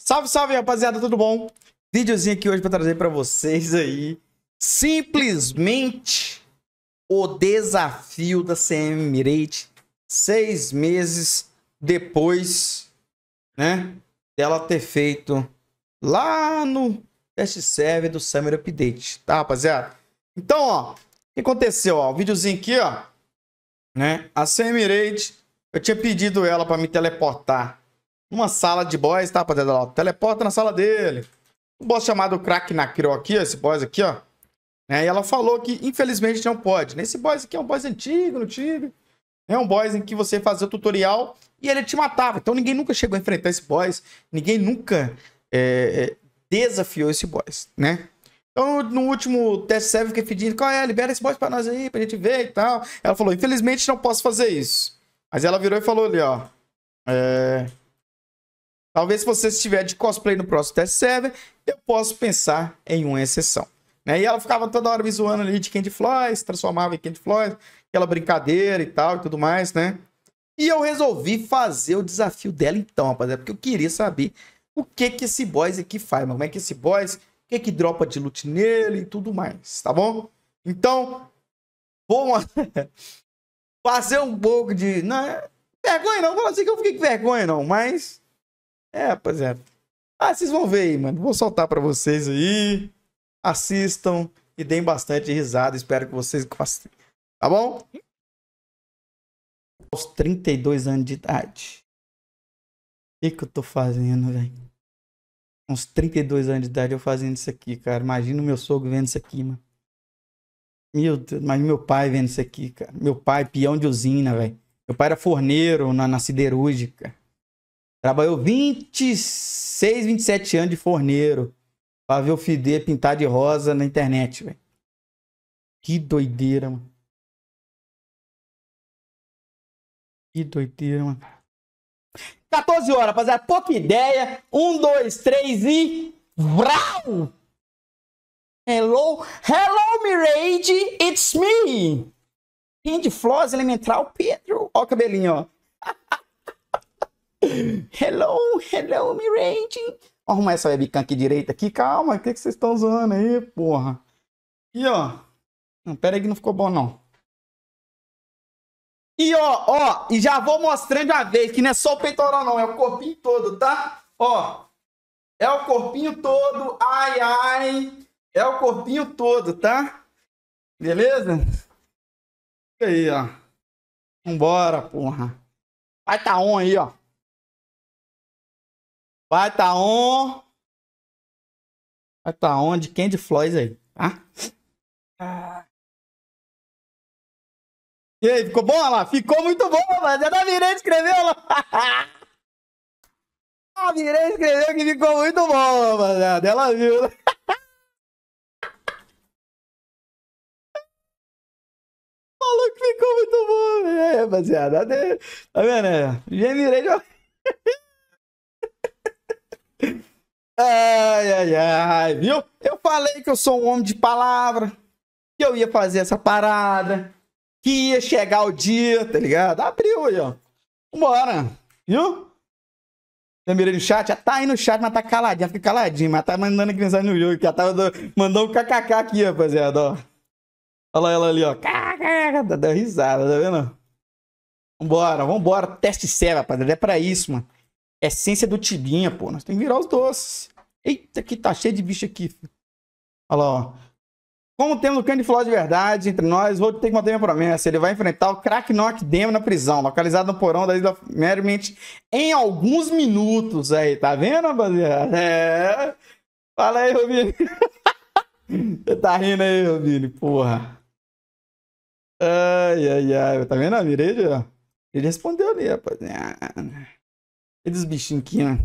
Salve, salve, rapaziada, tudo bom? Videozinho aqui hoje para trazer para vocês aí simplesmente o desafio da CM Mirate seis meses depois, né, dela ter feito lá no test server do Summer Update, tá, rapaziada? Então, ó, o que aconteceu, ó, o videozinho aqui, ó, né, a CM Mirate, eu tinha pedido ela para me teleportar uma sala de boys tá, rapaziada? lá teleporta na sala dele. Um boss chamado Crack Nakiro aqui, ó, esse boss aqui, ó. É, e ela falou que, infelizmente, não pode. Nesse boss aqui é um boss antigo, no tive É um boss em que você fazia o tutorial e ele te matava. Então ninguém nunca chegou a enfrentar esse boss. Ninguém nunca é, é desafiou esse boss, né? Então, no último teste serve que pedindo, qual é? Libera esse boss pra nós aí, pra gente ver e tal. Ela falou, infelizmente não posso fazer isso. Mas ela virou e falou ali, ó. É... Talvez se você estiver de cosplay no próximo test server, eu posso pensar em uma exceção. Né? E ela ficava toda hora me zoando ali de Candy Floyd, transformava em Candy Floyd, aquela brincadeira e tal e tudo mais, né? E eu resolvi fazer o desafio dela então, rapaziada, porque eu queria saber o que que esse boys aqui faz, Como é que esse boys, o que que dropa de loot nele e tudo mais, tá bom? Então, vou fazer um pouco de... Não, é vergonha não, vou dizer assim que eu fiquei com vergonha não, mas é, rapaziada. É. Ah, vocês vão ver aí, mano. Vou soltar para vocês aí. Assistam e deem bastante risada. Espero que vocês gostem. Tá bom? Aos 32 anos de idade. O que, que eu tô fazendo, velho? Uns 32 anos de idade eu fazendo isso aqui, cara. Imagina o meu sogro vendo isso aqui, mano. Meu Deus, mas meu pai vendo isso aqui, cara. Meu pai, peão de usina, velho. Meu pai era forneiro na, na siderúrgica. Trabalhou 26, 27 anos de forneiro pra ver o Fide pintar de rosa na internet, velho. Que doideira, mano. Que doideira, mano. 14 horas, rapaziada. Pouca ideia. Um, dois, três e. Vrau! Hello, hello, Mirage, it's me! Pin de Floss Elemental Pedro. Ó o cabelinho, ó. Hello, hello, me Vou Arrumar essa webcam aqui direita aqui. Calma, o que, é vocês estão usando aí, porra? E ó. Não, pera aí que não ficou bom, não. E ó, ó, e já vou mostrando a uma vez que não é só o peitoral, não, é o corpinho todo, tá? Ó, é o corpinho todo, ai, ai, é o corpinho todo, tá? Beleza? Fica aí, ó. Vambora, porra. Vai tá on aí, ó. Vai tá on. Vai tá on de Candy Floyd aí, tá? Ah. E aí, ficou bom, lá? Ficou muito bom, mas é da Virei escreveu lá. a tá Virei escreveu que ficou muito bom, rapaziada. Ela viu. Falou que ficou muito bom, né, rapaziada? Tá vendo? Né? Já mirei. Ai, ai, ai, viu? Eu falei que eu sou um homem de palavra, que eu ia fazer essa parada, que ia chegar o dia, tá ligado? Abriu aí, ó. Bora, viu? Eu no chat, já tá aí no chat, mas tá caladinho, fica caladinho, mas tá mandando aqui mensagem no jogo, já tava do... mandando um kkk aqui, rapaziada, ó. Olha ela ali, ó. Dá risada, tá vendo? Vambora, vambora. Teste serve, rapaziada. É pra isso, mano. Essência do Tibinha, pô. Nós temos que virar os doces. Eita, que tá cheio de bicho aqui. Olha lá, ó. Como temos o Candy Floyd de verdade entre nós, vou ter que manter minha promessa. Ele vai enfrentar o Crack Knock Demo na prisão, localizado no porão da Isla Merriment, em alguns minutos aí. Tá vendo, rapaziada? É. Fala aí, Rubinho. Você tá rindo aí, Rubinho, porra. Ai, ai, ai. Tá vendo a mirada? Ele respondeu ali, rapaziada. Aqueles bichinhos aqui, né?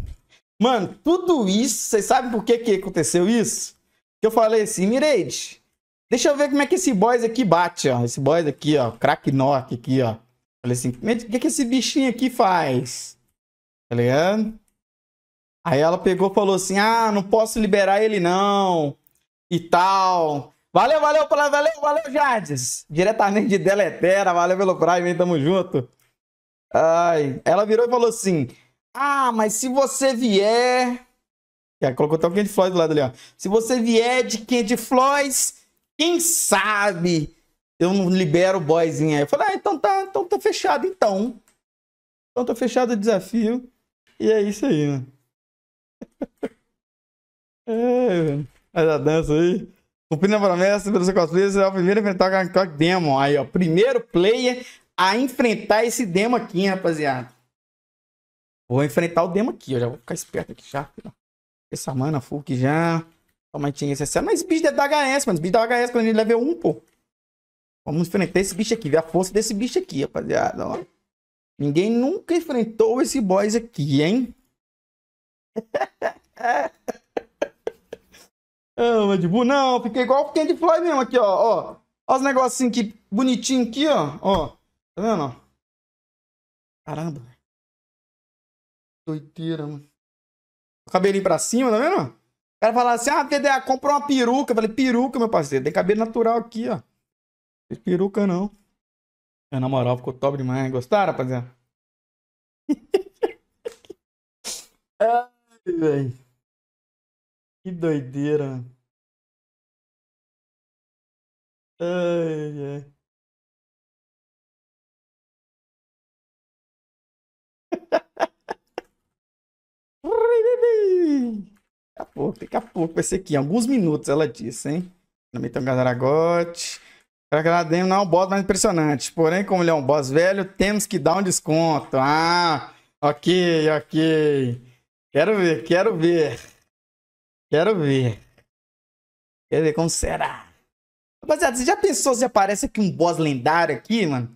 Mano, tudo isso, vocês sabem por que, que aconteceu isso? Que eu falei assim, Mireide, deixa eu ver como é que esse boys aqui bate, ó. Esse boys aqui, ó, crack knock aqui, ó. Falei assim, o que, que esse bichinho aqui faz? Tá ligado? Aí ela pegou e falou assim, ah, não posso liberar ele não, e tal. Valeu, valeu, valeu, valeu, Jardes. Diretamente de Deletera, valeu pelo Prime, tamo junto. Ai, ela virou e falou assim, ah, mas se você vier. É, colocou até o Kent Floyd do lado ali, ó. Se você vier de Kent Floyd, quem sabe eu não libero o boyzinho aí. Eu falei, ah, então tá, então tá fechado, então. Então tá fechado o desafio. E é isso aí, né? é, Faz a dança aí. O Pina promessa pelo seu cosplay, é o primeiro a enfrentar o Gankok Demon. Aí, ó. Primeiro player a enfrentar esse demo aqui, rapaziada. Vou enfrentar o demo aqui, eu já vou ficar esperto aqui já. Essa mana full que já. Toma, tinha necessário. Mas esse bicho é da HS, mano. Esse bicho é da HS quando ele é level 1, pô. Vamos enfrentar esse bicho aqui, ver a força desse bicho aqui, rapaziada. Ó. Ninguém nunca enfrentou esse boss aqui, hein? Ah, de Bull, não, fiquei igual o Candy Fly mesmo aqui, ó, ó. os negocinhos aqui, bonitinho aqui, ó, ó. Tá vendo, ó? Caramba. Doideira, mano. cabelinho pra cima, tá vendo? O cara falava assim, ah, TDA, ah, comprou uma peruca. Eu falei, peruca, meu parceiro. Tem cabelo natural aqui, ó. Tem peruca, não. É, na moral, ficou top demais. Gostaram, rapaziada? Ai, velho. Que doideira, mano. Ai, ai. Daqui a pouco, daqui a pouco vai ser aqui. alguns minutos ela disse, hein? Também tem o Gazaragote. Gradem não é um boss mais impressionante. Porém, como ele é um boss velho, temos que dar um desconto. Ah, ok, ok. Quero ver, quero ver. Quero ver. Quero ver como será. Rapaziada, você já pensou se aparece aqui um boss lendário aqui, mano?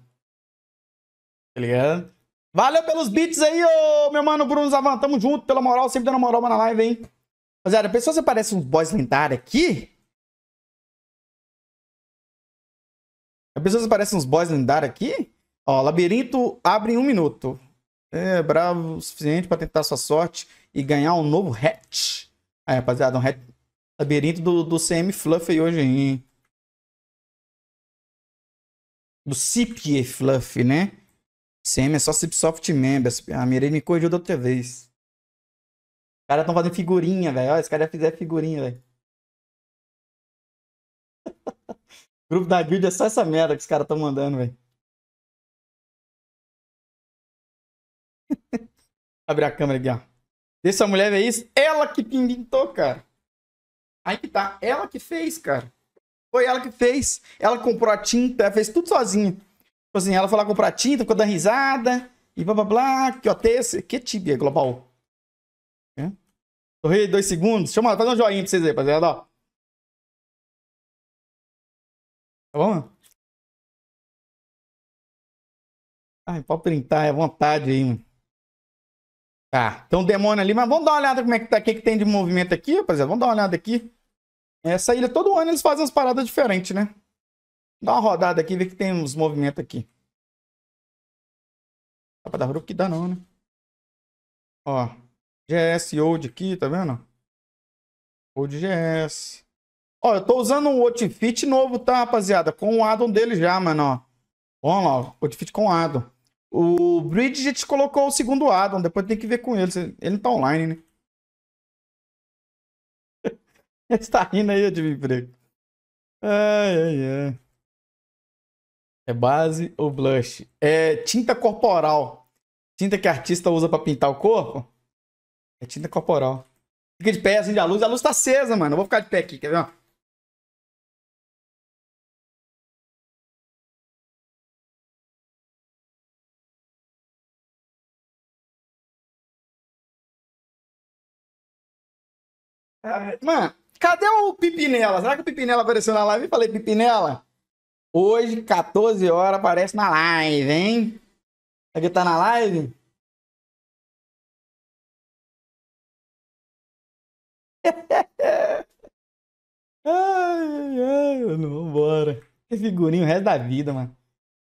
Tá ligado? Valeu pelos beats aí, ô meu mano Bruno Zavan. Tamo junto, pela moral, sempre dando moral na live, hein? Rapaziada, pessoal, se aparece uns boys lendários aqui. A pessoa se aparece uns boys lendários aqui. Ó, labirinto abre em um minuto. É bravo o suficiente para tentar sua sorte e ganhar um novo hatch. Aí, rapaziada, um hatch. Labirinto do, do CM aí hoje, hein? Do CPE Fluff né? CM é só Cipsoft Members. A Mirei me corrigiu da outra vez. Os caras estão fazendo figurinha, velho. os caras fizeram figurinha, velho. grupo da guild é só essa merda que os caras estão mandando, velho. Abre a câmera aqui, ó. Deixa a mulher ver isso. Ela que pintou, cara. Aí que tá. Ela que fez, cara. Foi ela que fez. Ela comprou a tinta, fez tudo sozinha assim, ela foi lá comprar tinta, ficou dando risada, e blá blá blá, que otece. Que tibia global. É. dois segundos. Deixa eu fazer um joinha pra vocês aí, rapaziada, ó. Tá bom? Ai, pode printar, é vontade aí, mano. Tá, tem um demônio ali, mas vamos dar uma olhada como é que tá, o que, que tem de movimento aqui, rapaziada. Vamos dar uma olhada aqui. Essa ilha, todo ano eles fazem umas paradas diferentes, né? Dá uma rodada aqui, ver que tem uns movimentos aqui. Dá pra dar grupo que dá não, né? Ó, GS Old aqui, tá vendo? Old GS. Ó, eu tô usando um outfit novo, tá, rapaziada? Com o addon dele já, mano, ó. Vamos lá, ó. outfit com addon. O Bridget colocou o segundo addon, depois tem que ver com ele. Ele não tá online, né? Ele tá rindo aí, Edmilson. Ai, ai, ai. É base ou blush? É tinta corporal. Tinta que artista usa para pintar o corpo? É tinta corporal. Fica de pé, assim, a luz. A luz tá acesa, mano. Eu vou ficar de pé aqui, quer ver? Ah, mano, cadê o Pipinela? Será que o Pipinela apareceu na live? Eu falei, Pipinela, Hoje, 14 horas, aparece na live, hein? Aqui tá na live? ai, ai, mano, vambora. Que figurinho o resto da vida, mano.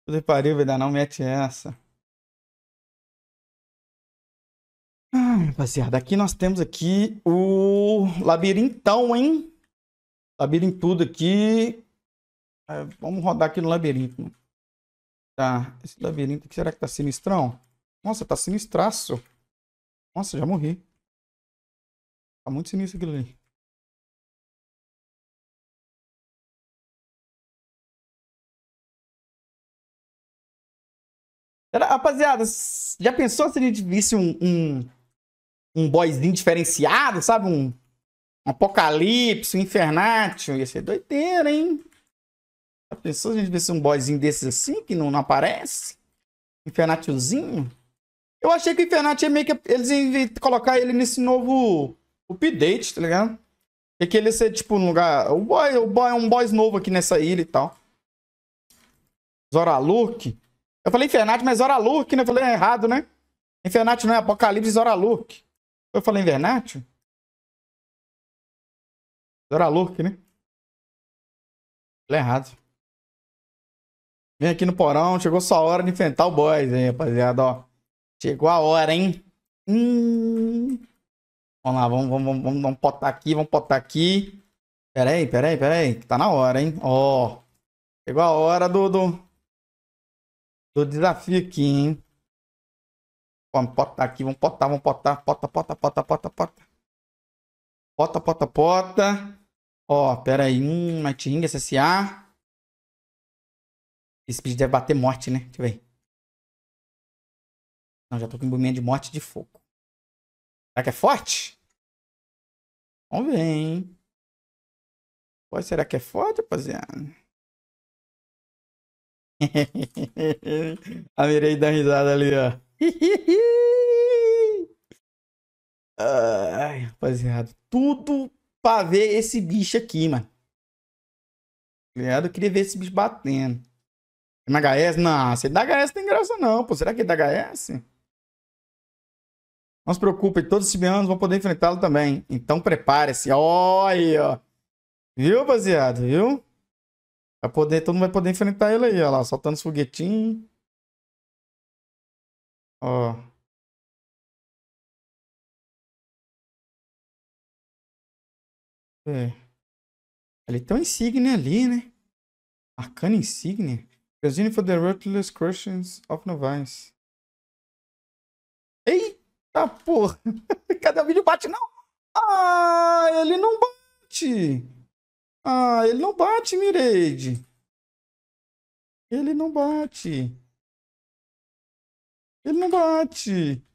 Você pariu, vai dar não, mete essa. Ai, rapaziada, aqui nós temos aqui o labirintão, hein? Labirintudo aqui. Ah, vamos rodar aqui no labirinto. Tá, esse labirinto aqui, será que tá sinistrão? Nossa, tá sinistraço. Nossa, já morri. Tá muito sinistro aquilo ali. Rapaziada, já pensou se a gente visse um, um, um boyzinho diferenciado, sabe? Um, um apocalipse, um infernatio? Ia ser doideira, hein? A pessoa, a gente vê se um boyzinho desses assim, que não, não aparece. Infernatiozinho. Eu achei que o Infernat é meio que. Eles iam colocar ele nesse novo update, tá ligado? E que ele ia ser, tipo, um lugar. O boy, o boy é um boys novo aqui nessa ilha e tal. Zoralurk. Eu falei Infernatio mas Zoralurk, né? Eu falei errado, né? Infernatio não é Apocalipse, Zoralurk. Eu falei Invernatio? Zoralurk, né? Falei errado. Vem aqui no porão, chegou sua hora de enfrentar o boys, hein, rapaziada, ó. Chegou a hora, hein? Hum. Vamos lá, vamos, vamos, vamos, vamos potar aqui, vamos potar aqui. Pera aí, pera aí, pera aí. Tá na hora, hein? Ó. Chegou a hora do, do, do desafio aqui, hein? Vamos potar aqui, vamos potar, vamos potar. Pota, pota, pota, pota, pota. Pota, pota, pota. Ó, pera aí. Hum, Nightingale, SSA. Esse bicho deve bater morte, né? Deixa eu ver. Não, já tô com imbuimento de morte de fogo. Será que é forte? Vamos ver, hein? Pô, será que é forte, rapaziada? A Mirei dá risada ali, ó. Ai, rapaziada. Tudo pra ver esse bicho aqui, mano. Tá eu queria ver esse bicho batendo. Na HS? Não, se da HS tem graça não, pô. Será que é da HS? Não se preocupe, todos os sibianos vão poder enfrentá-lo também. Então prepare-se. Olha ó. Viu, baseado, Viu? Vai poder, todo mundo vai poder enfrentar ele aí, ó lá, soltando os foguetinhos. Ó. É. Ele tem uma insígnia ali, né? Arcana insígnia. Gazini for the ruthless crushings of Novice. Eita porra! Cada vídeo bate, não! Ah, ele não bate! Ah, ele não bate, Mireide! Ele não bate! Ele não bate!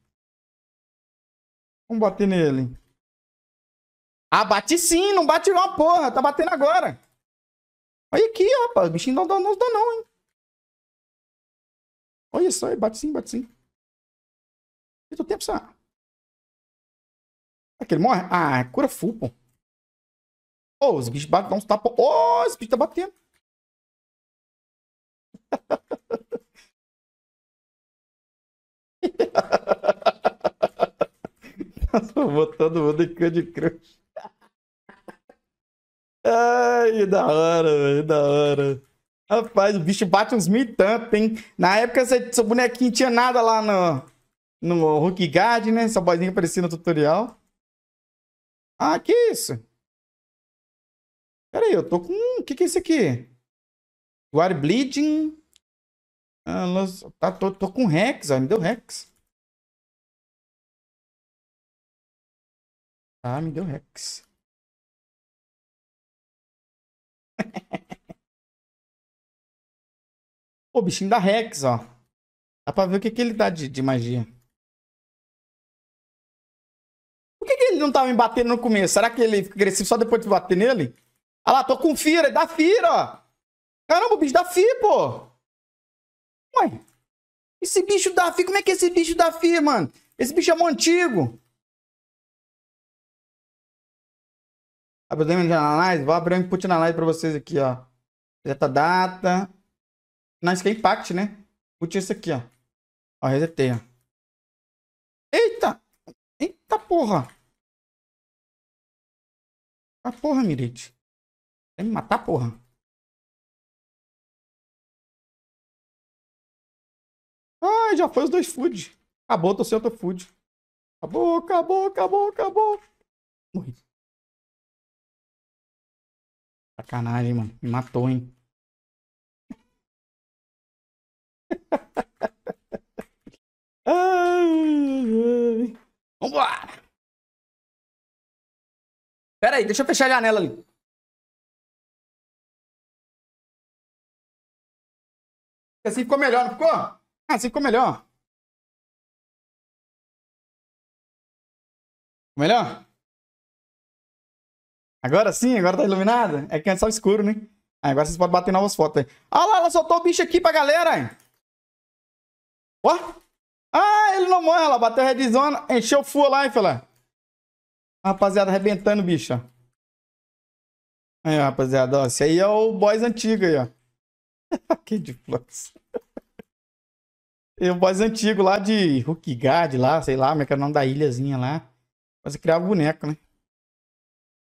Vamos bater nele. Ah, bate sim, não bate uma porra, tá batendo agora. Olha aqui, rapaz, o bichinho não dá, não dá não, hein. Olha só, bate sim, bate sim. E teu tempo, é que ele morre? Ah, é cura full, pô. Ô, oh, os bichos batem, dão uns tapas. Ô, oh, os bichos tá batendo. Tô botando mundo em Candy Crush. Ai, da hora, velho, da hora. Rapaz, o bicho bate uns mil e tanto, hein? Na época, seu, bonequinho tinha nada lá no, no Hulk Guard, né? Essa boizinha aparecia no tutorial. Ah, que isso? Pera aí, eu tô com... O que que é isso aqui? War Bleeding. Ah, tá, tô, tô com Rex, ó. Me deu Rex. Ah, me deu Rex. O bichinho da Rex, ó. Dá pra ver o que, que ele dá de, de magia. Por que, que ele não tava me batendo no começo? Será que ele fica agressivo só depois de bater nele? Ah lá, tô com Fira. Dá Fira, ó. Caramba, o bicho dá Fira, pô. Ué. Esse bicho da FI, como é que é esse bicho da FI, mano? Esse bicho é mó antigo. Abre o Demon Analyze, vou abrir o input analyze pra vocês aqui, ó. Projeta data, não Sky é Impact, né? Curti isso aqui, ó. Ó, resetei, ó. Eita! Eita porra! A porra, Mirite. Quer me matar, porra. Ai, já foi os dois food. Acabou, tô sem outro food. Acabou, acabou, acabou, acabou. Morri. Sacanagem, mano. Me matou, hein. Vambora! Pera aí, deixa eu fechar a janela ali. Assim ficou melhor, não ficou? Ah, assim ficou melhor. Ficou melhor? Agora sim, agora tá iluminada? É que antes tava escuro, né? Ah, agora vocês podem bater novas fotos aí. Ah lá, ela soltou o bicho aqui pra galera! Ó. Ah, ele não morre. Ela bateu a red zone, encheu full life lá. Rapaziada, arrebentando, bicha. Aí, rapaziada, ó. Esse aí é o boys antigo aí, ó. que de flux. É o boss antigo lá de Hookigard, lá, sei lá, como é que é o nome da ilhazinha lá. Mas ele criava boneco, né?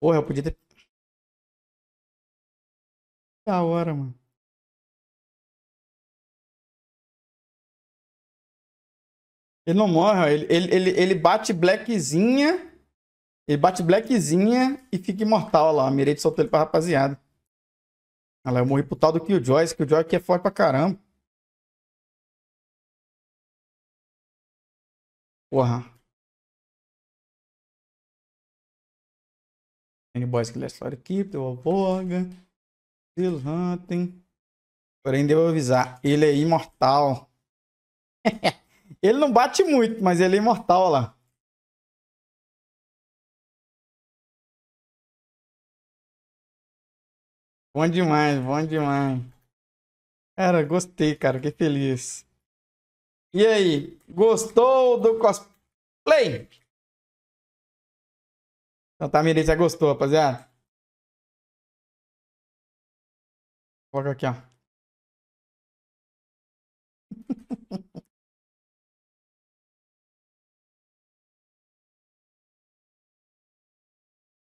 Porra, eu podia ter. Da hora, mano. Ele não morre, ele, ele, ele, ele bate blackzinha. Ele bate blackzinha e fica imortal lá. A Mirete soltou ele pra rapaziada. Olha lá, eu morri pro tal do Killjoy. Esse Killjoy aqui é forte pra caramba. Porra. Any boys que last lot aqui, deu a Borga. Still hunting. Porém, devo avisar, ele é imortal. Ele não bate muito, mas ele é imortal, olha lá. Bom demais, bom demais. Cara, gostei, cara. Que feliz. E aí, gostou do cosplay? Então tá, Miri, já gostou, rapaziada? Coloca aqui, ó.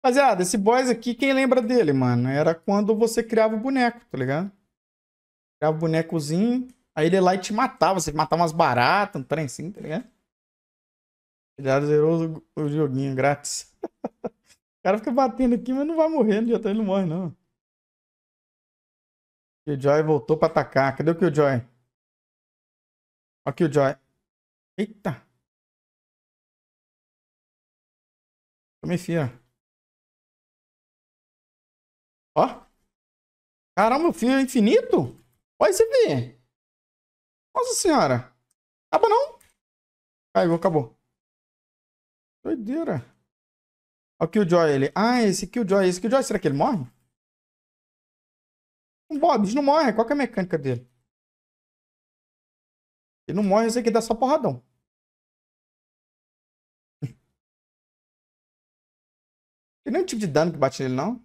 Rapaziada, esse boys aqui, quem lembra dele, mano? Era quando você criava o boneco, tá ligado? Criava o bonecozinho, aí ele ia lá e te matava. Você matava umas baratas, um trem assim, tá ligado? Ele já zerou o joguinho grátis. o cara fica batendo aqui, mas não vai morrendo, já tá, ele não morre, não. Joy voltou pra atacar. Cadê o Killjoy? Ó o Killjoy. Eita. Tome fia. Ó. Caramba, o fio é infinito? Olha esse ver Nossa senhora. Acaba não? Aí, acabou. Doideira. Ó o Killjoy ele. Ah, esse Killjoy. Esse Killjoy, será que ele morre? um morre, não morre. Qual que é a mecânica dele? Ele não morre, esse aqui dá só porradão. Tem nenhum tipo de dano que bate nele, não?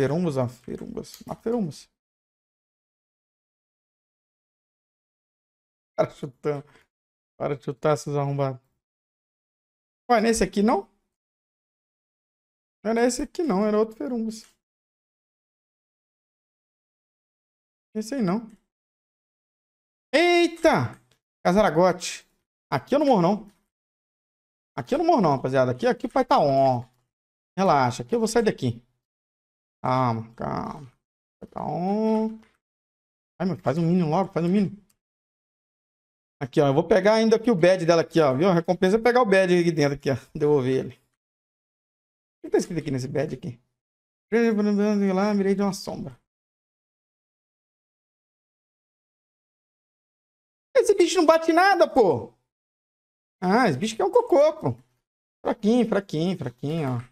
Ferumbas, ah, ferumbas, ah, ferumbas. Para chutando. Para chutar, esses arrombados. Ué, nesse é aqui não? Não era esse aqui não, era outro ferumbas. Esse aí não. Eita! Casaragote. Aqui eu não morro não. Aqui eu não morro não, rapaziada. Aqui, aqui o pai tá on. Relaxa, aqui eu vou sair daqui. Calma, calma. Tá on. Ai, meu, faz um mínimo logo, faz um mínimo. Aqui, ó. Eu vou pegar ainda aqui o bad dela aqui, ó. Viu? A recompensa é pegar o bad aqui dentro aqui, ó. Devolver ele. O que tá escrito aqui nesse bad aqui? Lá, mirei de uma sombra. Esse bicho não bate nada, pô. Ah, esse bicho aqui é um cocô, pô. Fraquinho, fraquinho, fraquinho, ó.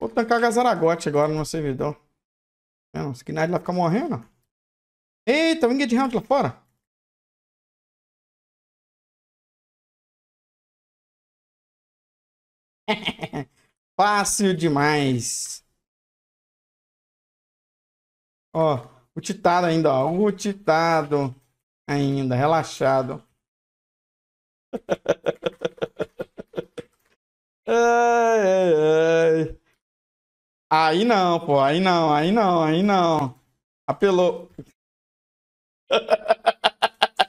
Vou tancar Gazaragote agora no servidor. É, não, esse Knight vai ficar morrendo. Eita, o Winged Hound lá fora. Fácil demais. Ó, o titado ainda, ó. O titado ainda, relaxado. ai, ai, ai. Aí não, pô, aí não, aí não, aí não. Apelou.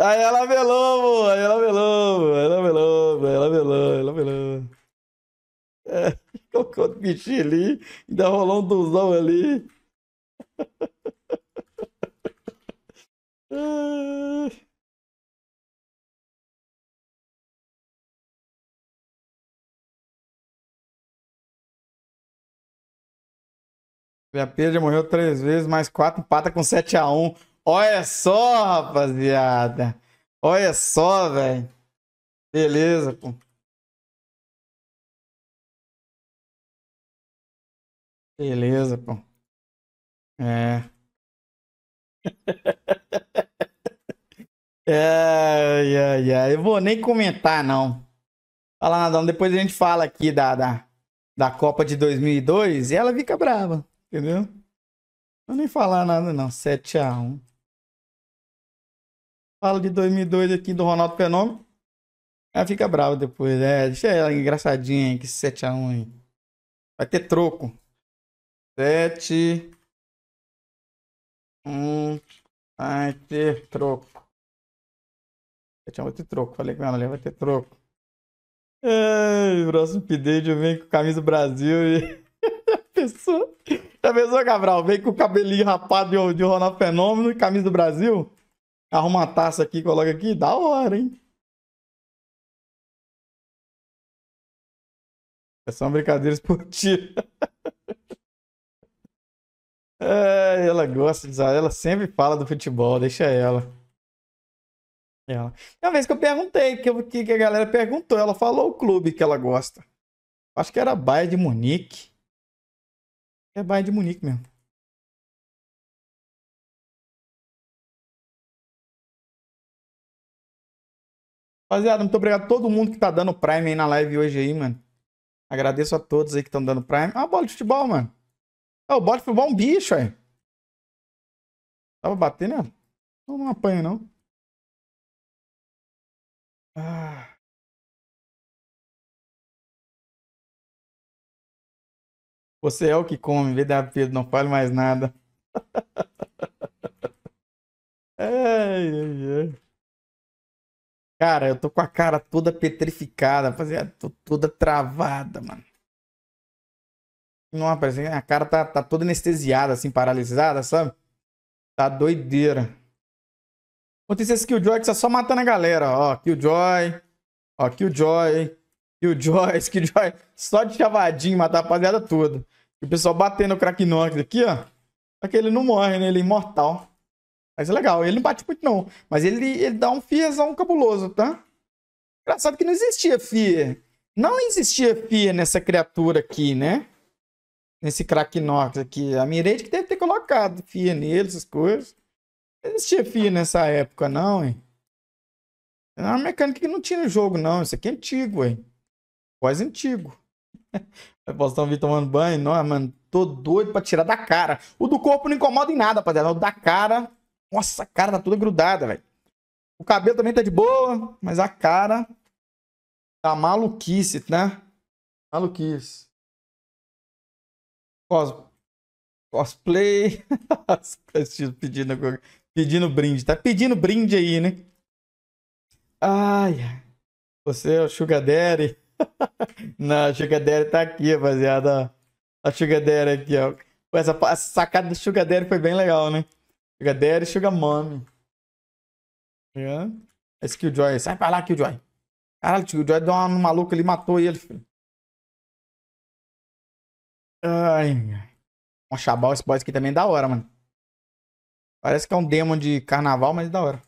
Aí ela velou, pô, aí ela velou, ela velou, ela velou, ela velou. É, o bichinho ali, ainda rolou um duzão ali. A já morreu três vezes, mais quatro patas com 7x1. Olha só, rapaziada. Olha só, velho. Beleza, pô. Beleza, pô. É. ai, ai, ai. Eu vou nem comentar, não. Fala, Nadão. Depois a gente fala aqui da, da, da Copa de 2002 e ela fica brava. Entendeu? Não é nem falar nada, não. 7x1. Fala de 2002 aqui do Ronaldo Fenômeno. Ela fica brava depois. É, deixa ela engraçadinha aí, que 7x1 aí. Vai ter troco. 7. 1. Vai ter troco. 7x1 vai ter troco. Falei com ela, né? vai ter troco. É, próximo update eu venho com camisa Brasil e a pessoa. Já tá mesmo, Gabriel. Veio com o cabelinho rapado de Ronaldo Fenômeno e camisa do Brasil. Arruma uma taça aqui, coloca aqui. Da hora, hein? É só uma brincadeira esportiva. É, ela gosta de usar. Ela sempre fala do futebol. Deixa ela. Ela. É uma vez que eu perguntei, que, eu, que a galera perguntou, ela falou o clube que ela gosta. Acho que era Bayern de Munique. É Bayern de Munique mesmo. Rapaziada, muito obrigado a todo mundo que tá dando Prime aí na live hoje aí, mano. Agradeço a todos aí que estão dando Prime. Ah, bola de futebol, mano. Ah, o bola de futebol é um bicho, aí. Tava batendo, né? Não, não apanha, não. Ah. Você é o que come, VW Pedro, não fale mais nada. Cara, eu tô com a cara toda petrificada, rapaziada. Tô toda travada, mano. Não, parece a cara tá, tá toda anestesiada, assim, paralisada, sabe? Tá doideira. Acontece esse Killjoy que tá só matando a galera. Ó, Killjoy. Ó, Killjoy. E o Joyce, que Joyce, só de chavadinho, matar a rapaziada toda. E o pessoal batendo o Krakenox aqui, ó. Só que ele não morre, né? Ele é imortal. Mas é legal. Ele não bate muito, não. Mas ele, ele dá um fiazão cabuloso, tá? Engraçado que não existia fia Não existia fia nessa criatura aqui, né? Nesse Krakenox aqui. A Mirage que deve ter colocado fia nele, essas coisas. Não existia fia nessa época, não, hein? Era é uma mecânica que não tinha no jogo, não. Isso aqui é antigo, hein? Quase antigo. Vai postar um tomando banho? Não, ah, mano, tô doido pra tirar da cara. O do corpo não incomoda em nada, rapaziada. O da cara, nossa, a cara tá toda grudada, velho. O cabelo também tá de boa, mas a cara tá maluquice, né? Maluquice. Cos... Cosplay. pedindo, pedindo brinde. Tá pedindo brinde aí, né? Ai, você é o Sugar Daddy. Não, a Sugar Daddy tá aqui, rapaziada. A Sugar Daddy aqui, ó. Essa, essa sacada do Sugar Daddy foi bem legal, né? Sugar Daddy e Sugar Mommy. Yeah. Esse Killjoy. Sai pra lá, Killjoy. Caralho, o Killjoy deu uma maluco ali, matou ele, filho. Ai, um chabal, esse boss aqui também é da hora, mano. Parece que é um demon de carnaval, mas é da hora.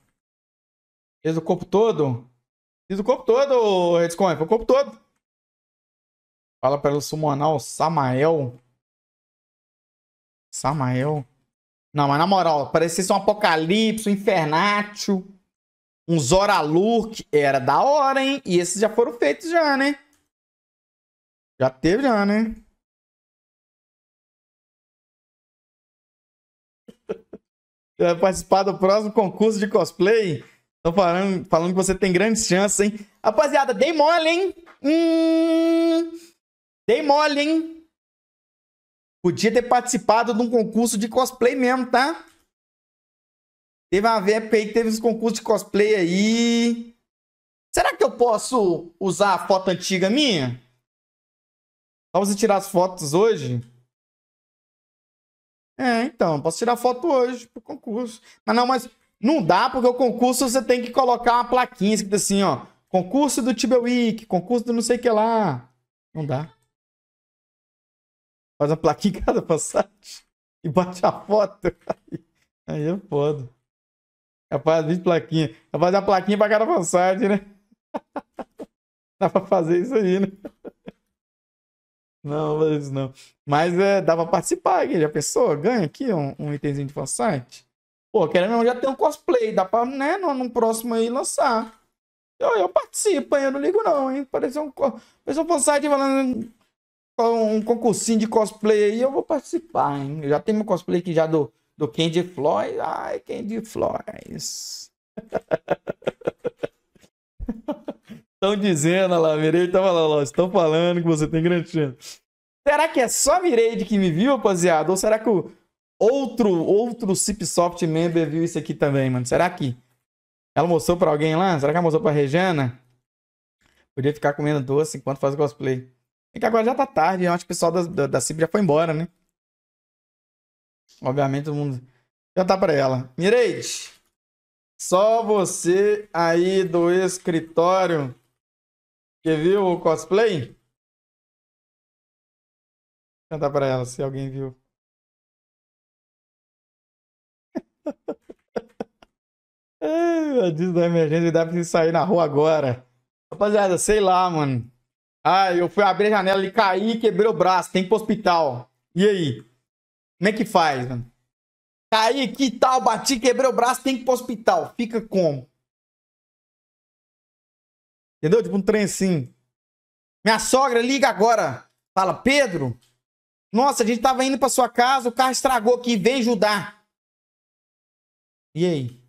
Fez o corpo todo? Fiz o corpo todo, Foi O corpo todo. Fala para ela summonar o Samael. Samael? Não, mas na moral, parecia ser um Apocalipse, um Infernátil, um Zoraluk. Era da hora, hein? E esses já foram feitos já, né? Já teve já, né? Você vai participar do próximo concurso de cosplay? tô falando, falando que você tem grandes chances, hein? Rapaziada, dei mole, hein? Hum... Dei mole, hein? Podia ter participado de um concurso de cosplay mesmo, tá? Teve uma VP aí que teve uns concursos de cosplay aí. Será que eu posso usar a foto antiga minha? Só você tirar as fotos hoje? É, então, posso tirar foto hoje pro concurso. Mas não, mas não dá, porque o concurso você tem que colocar uma plaquinha assim, ó. Concurso do Tibel Week, concurso do não sei o que lá. Não dá faz a plaquinha em cada passagem e bate a foto. Aí, é foda. Rapaz, de plaquinha. fazer a plaquinha pra cada passagem, né? Dá pra fazer isso aí, né? Não, mas não. Mas é, dá pra participar aqui. Já pensou? Ganha aqui um, um itemzinho de fansite. Pô, querendo ou não, já tem um cosplay. Dá pra, né, no próximo aí lançar. Eu, eu participo, hein? Eu não ligo não, hein? Pareceu um, pareceu um fansite falando um concursinho de cosplay aí, eu vou participar, hein? Eu já tenho meu cosplay aqui já do, do Candy Floyd. Ai, Candy Floyd. Estão dizendo, lá, Mireille estava lá, lá, estão falando que você tem grande chance. Será que é só Mireille que me viu, rapaziada? Ou será que o outro, outro Cipsoft member viu isso aqui também, mano? Será que ela mostrou pra alguém lá? Será que ela mostrou pra Regina? Podia ficar comendo doce enquanto faz cosplay. É que agora já tá tarde, eu acho que o pessoal da, da, da CIP já foi embora, né? Obviamente todo mundo. Já tá pra ela. Mireide, só você aí do escritório que viu o cosplay? já tá pra ela se alguém viu. a diz da emergência deve sair na rua agora. Rapaziada, sei lá, mano. Ah, eu fui abrir a janela e caí, quebrei o braço, tem que ir pro hospital. E aí? Como é que faz, mano? Caí, que tal, bati, quebrei o braço, tem que ir pro hospital. Fica como? Entendeu? Tipo um trem assim. Minha sogra liga agora. Fala, Pedro, nossa, a gente tava indo pra sua casa, o carro estragou aqui, vem ajudar. E aí?